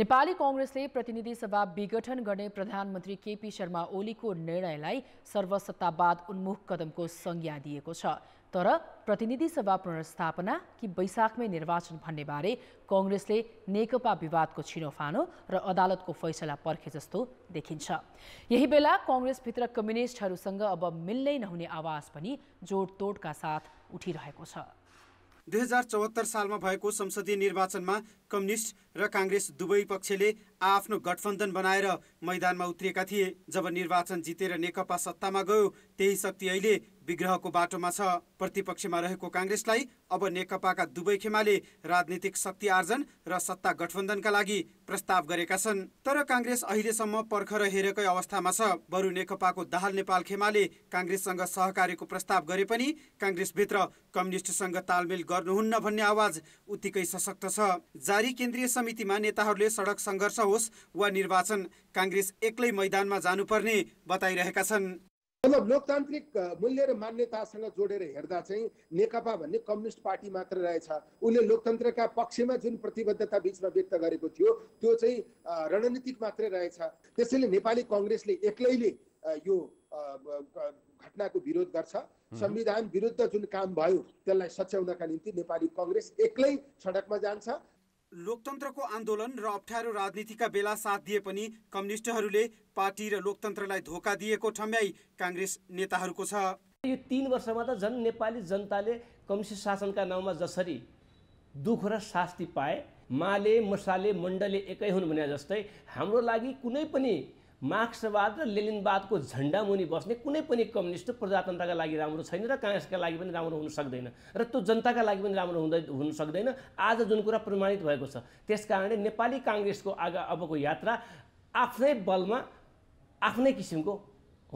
नेपाली कङ्ग्रेसले प्रतिनिधि सभा विघटन गर्ने प्रधानमन्त्री केपी शर्मा ओलीको निर्णयलाई सर्वसत्तावाद उन्मुख कदमको संज्ञा दिएको छ तर प्रतिनिधि सभा पुनर्स्थापना कि वैशाखमै निर्वाचन भन्नेबारे कङ्ग्रेसले नेकपा विवादको छिनोफानो र अदालतको फैसला पर्खे जस्तो देखिन्छ यही बेला कङ्ग्रेसभित्र कम्युनिस्टहरूसँग अब मिल्नै नहुने आवाज पनि जोडतोडका साथ उठिरहेको छ दुई हजार चौहत्तर सालमा भएको संसदीय निर्वाचनमा कम्युनिस्ट र काङ्ग्रेस दुवै पक्षले आफ्नो गठबन्धन बनाएर मैदानमा उत्रिएका थिए जब निर्वाचन जितेर नेकपा सत्तामा गयो त्यही शक्ति अहिले विग्रहको बाटोमा छ प्रतिपक्षमा रहेको काङ्ग्रेसलाई अब नेकपाका दुवै खेमाले राजनीतिक शक्ति आर्जन र सत्ता गठबन्धनका लागि प्रस्ताव गरेका छन् तर काङ्ग्रेस अहिलेसम्म पर्खर हेरेकै अवस्थामा छ बरु नेकपाको दाहाल नेपाल खेमाले काङ्ग्रेससँग सहकारीको प्रस्ताव गरे पनि काङ्ग्रेसभित्र कम्युनिस्टसँग तालमेल गर्नुहुन्न भन्ने आवाज उत्तिकै सशक्त छ जारी केन्द्रीय समितिमा नेताहरूले सडक सङ्घर्ष होस् वा निर्वाचन काङ्ग्रेस एक्लै मैदानमा जानुपर्ने बताइरहेका छन् मतलब लोकतान्त्रिक मूल्य र मान्यतासँग जोडेर हेर्दा चाहिँ नेकपा भन्ने कम्युनिस्ट पार्टी मात्र रहेछ उसले लोकतन्त्रका पक्षमा जुन प्रतिबद्धता बिचमा व्यक्त गरेको थियो त्यो चाहिँ रणनीतिक मात्रै रहेछ त्यसैले नेपाली कङ्ग्रेसले एक्लैले यो घटनाको विरोध गर्छ संविधान विरुद्ध जुन काम भयो त्यसलाई सच्याउनका निम्ति नेपाली कङ्ग्रेस एक्लै सडकमा जान्छ लोकतन्त्रको आन्दोलन र अप्ठ्यारो राजनीतिका बेला साथ दिए पनि कम्युनिस्टहरूले पार्टी र लोकतन्त्रलाई धोका दिएको ठम्ब्याई काङ्ग्रेस नेताहरूको छ यो तिन वर्षमा त झन् नेपाली जनताले कम्युनिस्ट शासनका नाउँमा जसरी दुःख र शास्ति पाए माले मसाले मण्डले एकै हुन् भने जस्तै हाम्रो लागि कुनै पनि मार्क्सवाद र लेलिनवादको झन्डा मुनि बस्ने कुनै पनि कम्युनिस्ट प्रजातन्त्रका लागि राम्रो छैन र काङ्ग्रेसका लागि पनि राम्रो हुन सक्दैन र त्यो जनताका लागि पनि राम्रो हुँदै हुन सक्दैन आज जुन कुरा प्रमाणित भएको छ त्यस कारणले नेपाली काङ्ग्रेसको आगा अबको यात्रा आफ्नै बलमा आफ्नै किसिमको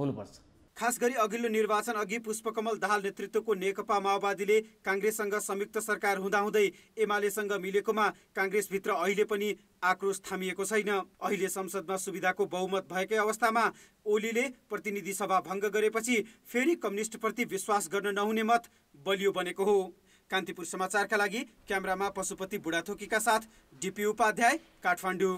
हुनुपर्छ खास गरी अघिल्लो निर्वाचन अघि पुष्पकमल दाहाल नेतृत्वको नेकपा माओवादीले काङ्ग्रेससँग संयुक्त सरकार हुँदाहुँदै एमालेसँग मिलेकोमा काङ्ग्रेसभित्र अहिले पनि आक्रोश थामिएको छैन अहिले संसदमा सुविधाको बहुमत भएकै अवस्थामा ओलीले प्रतिनिधि सभा भङ्ग गरेपछि फेरि कम्युनिस्टप्रति विश्वास गर्न नहुने मत बलियो बनेको हो कान्तिपुर समाचारका लागि क्यामेरामा पशुपति बुढाथोकीका साथ डिपी उपाध्याय काठमाडौँ